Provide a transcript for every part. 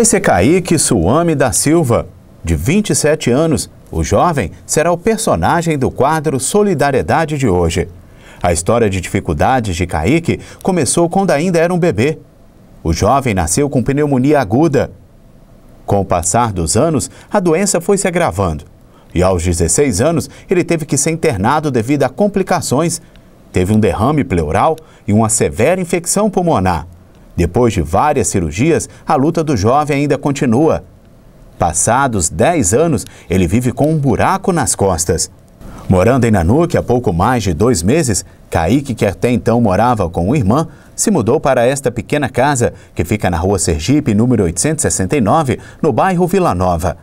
Esse é Kaique Suame da Silva, de 27 anos. O jovem será o personagem do quadro Solidariedade de hoje. A história de dificuldades de Kaique começou quando ainda era um bebê. O jovem nasceu com pneumonia aguda. Com o passar dos anos, a doença foi se agravando. E aos 16 anos, ele teve que ser internado devido a complicações. Teve um derrame pleural e uma severa infecção pulmonar. Depois de várias cirurgias, a luta do jovem ainda continua. Passados 10 anos, ele vive com um buraco nas costas. Morando em Nanuque há pouco mais de dois meses, Kaique, que até então morava com uma irmã, se mudou para esta pequena casa, que fica na rua Sergipe, número 869, no bairro Vila Nova.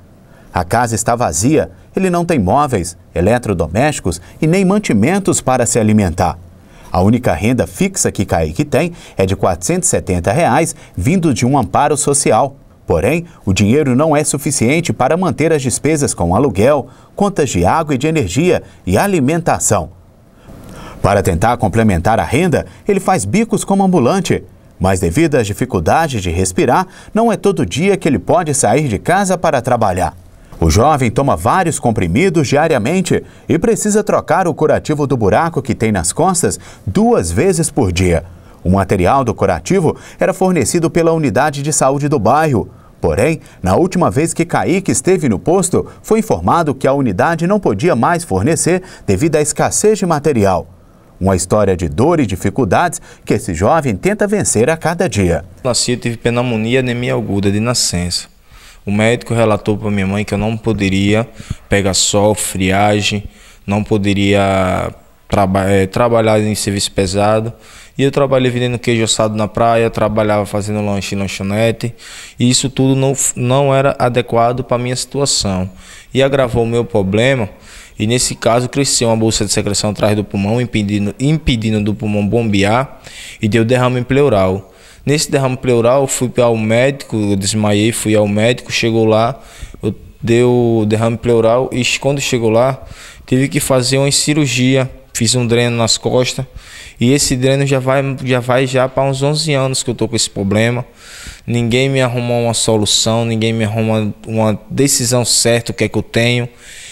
A casa está vazia, ele não tem móveis, eletrodomésticos e nem mantimentos para se alimentar. A única renda fixa que Kaique tem é de R$ 470, reais, vindo de um amparo social. Porém, o dinheiro não é suficiente para manter as despesas com aluguel, contas de água e de energia e alimentação. Para tentar complementar a renda, ele faz bicos como ambulante. Mas, devido às dificuldades de respirar, não é todo dia que ele pode sair de casa para trabalhar. O jovem toma vários comprimidos diariamente e precisa trocar o curativo do buraco que tem nas costas duas vezes por dia. O material do curativo era fornecido pela unidade de saúde do bairro. Porém, na última vez que Kaique esteve no posto, foi informado que a unidade não podia mais fornecer devido à escassez de material. Uma história de dor e dificuldades que esse jovem tenta vencer a cada dia. Nasci, eu tive pneumonia e anemia aguda de nascença. O médico relatou para minha mãe que eu não poderia pegar sol, friagem, não poderia traba é, trabalhar em serviço pesado. E eu trabalhei vendendo queijo assado na praia, trabalhava fazendo lanche em lanchonete. E isso tudo não, não era adequado para minha situação. E agravou o meu problema. E nesse caso cresceu uma bolsa de secreção atrás do pulmão, impedindo, impedindo do pulmão bombear e deu derrame pleural. Nesse derrame pleural, fui ao médico, eu desmaiei, fui ao médico, chegou lá, deu derrame pleural e quando chegou lá, tive que fazer uma cirurgia Fiz um dreno nas costas. E esse dreno já vai já vai já para uns 11 anos que eu tô com esse problema. Ninguém me arrumou uma solução, ninguém me arruma uma decisão certa o que é que eu tenho.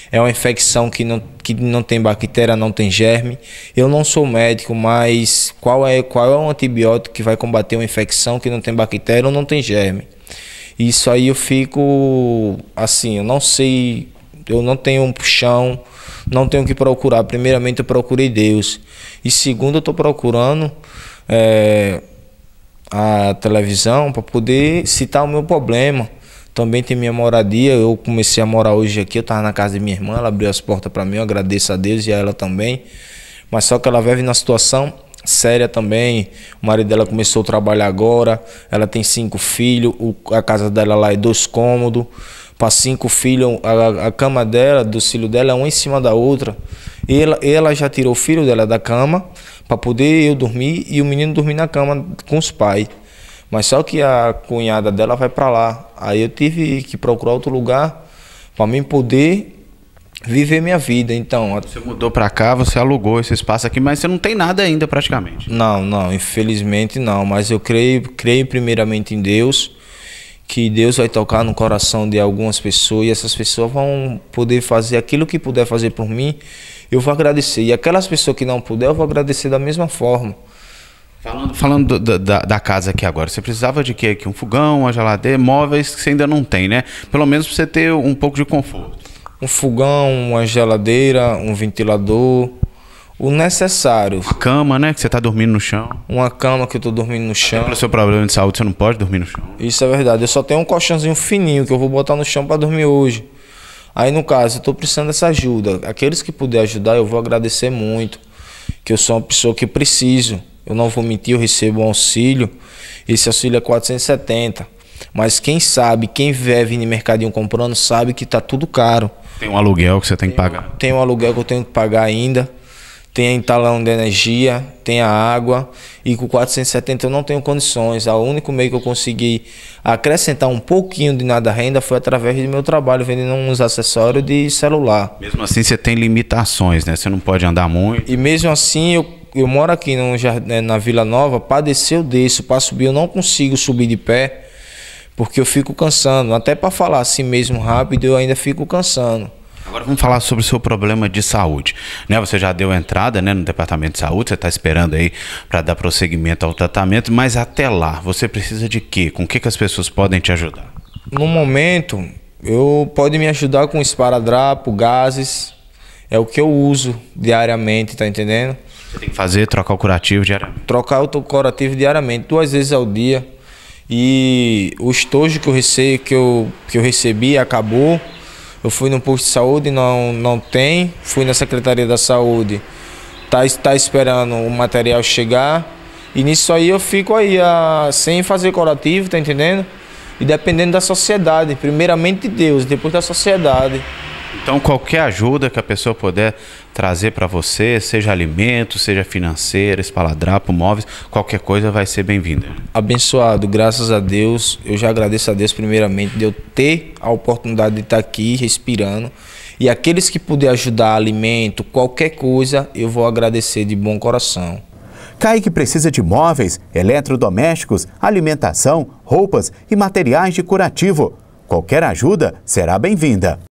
É uma infecção que não, que não tem bactéria, não tem germe. Eu não sou médico, mas qual é qual é o antibiótico que vai combater uma infecção que não tem bactéria ou não tem germe? Isso aí eu fico assim, eu não sei, eu não tenho um puxão não tenho que procurar. Primeiramente, eu procurei Deus. E segundo, eu estou procurando é, a televisão para poder citar o meu problema. Também tem minha moradia. Eu comecei a morar hoje aqui. Eu estava na casa de minha irmã. Ela abriu as portas para mim. Eu agradeço a Deus e a ela também. Mas só que ela vive na situação séria também. O marido dela começou a trabalhar agora. Ela tem cinco filhos. a casa dela lá é dois cômodos para cinco filhos, a, a, cama dela, do filho dela, é uma em cima da outra. E ela, ela já tirou o filho dela da cama para poder eu dormir e o menino dormir na cama com os pais. Mas só que a cunhada dela vai para lá. Aí eu tive que procurar outro lugar para mim poder viver minha vida. Então, você mudou para cá, você alugou esse espaço aqui, mas você não tem nada ainda praticamente. Não, não, infelizmente não, mas eu creio, creio primeiramente em Deus que Deus vai tocar no coração de algumas pessoas e essas pessoas vão poder fazer aquilo que puder fazer por mim, eu vou agradecer. E aquelas pessoas que não puder, eu vou agradecer da mesma forma. Falando, falando da, da, da, casa aqui agora, você precisava de quê aqui? Um fogão, uma geladeira, móveis que você ainda não tem, né? Pelo menos pra você ter um pouco de conforto. Um fogão, uma geladeira, um ventilador, o necessário. Uma cama, né? Que você tá dormindo no chão. Uma cama que eu tô dormindo no chão. Pelo seu problema de saúde, você não pode dormir no chão. Isso é verdade. Eu só tenho um colchãozinho fininho que eu vou botar no chão para dormir hoje. Aí, no caso, eu tô precisando dessa ajuda. Aqueles que puder ajudar, eu vou agradecer muito. Que eu sou uma pessoa que preciso. Eu não vou mentir, eu recebo um auxílio. Esse auxílio é 470. Mas quem sabe, quem vive no mercadinho comprando, sabe que tá tudo caro. Tem um aluguel que você tem que pagar. Tem um aluguel que eu tenho que pagar ainda tem a talão de energia, tem a água e com 470 eu não tenho condições. O único meio que eu consegui acrescentar um pouquinho de nada renda foi através do meu trabalho vendendo uns acessórios de celular. Mesmo assim você tem limitações, né? Você não pode andar muito. E mesmo assim eu eu moro aqui no, né, na Vila Nova, padeceu desse, para subir eu não consigo subir de pé, porque eu fico cansando, até para falar assim mesmo rápido eu ainda fico cansando. Agora vamos falar sobre o seu problema de saúde. Né? Você já deu entrada né, no departamento de saúde, você está esperando aí para dar prosseguimento ao tratamento, mas até lá, você precisa de quê? Com o que, que as pessoas podem te ajudar? No momento, eu pode me ajudar com esparadrapo, gases, é o que eu uso diariamente, tá entendendo? Você tem que fazer, trocar o curativo diariamente. Trocar o curativo diariamente, duas vezes ao dia. E o estojo que eu, recebi, que eu, que eu recebi acabou. Eu fui no posto de saúde, não, não tem. Fui na Secretaria da Saúde, tá, tá esperando o material chegar. E nisso aí eu fico aí a, ah, sem fazer corativo, tá entendendo? E dependendo da sociedade, primeiramente de Deus, depois da sociedade. Então, qualquer ajuda que a pessoa puder trazer para você, seja alimento, seja financeira, espaladrapo, móveis, qualquer coisa vai ser bem-vinda. Abençoado, graças a Deus. Eu já agradeço a Deus, primeiramente, de eu ter a oportunidade de estar tá aqui respirando. E aqueles que puder ajudar, alimento, qualquer coisa, eu vou agradecer de bom coração. Kaique precisa de móveis, eletrodomésticos, alimentação, roupas e materiais de curativo. Qualquer ajuda será bem-vinda.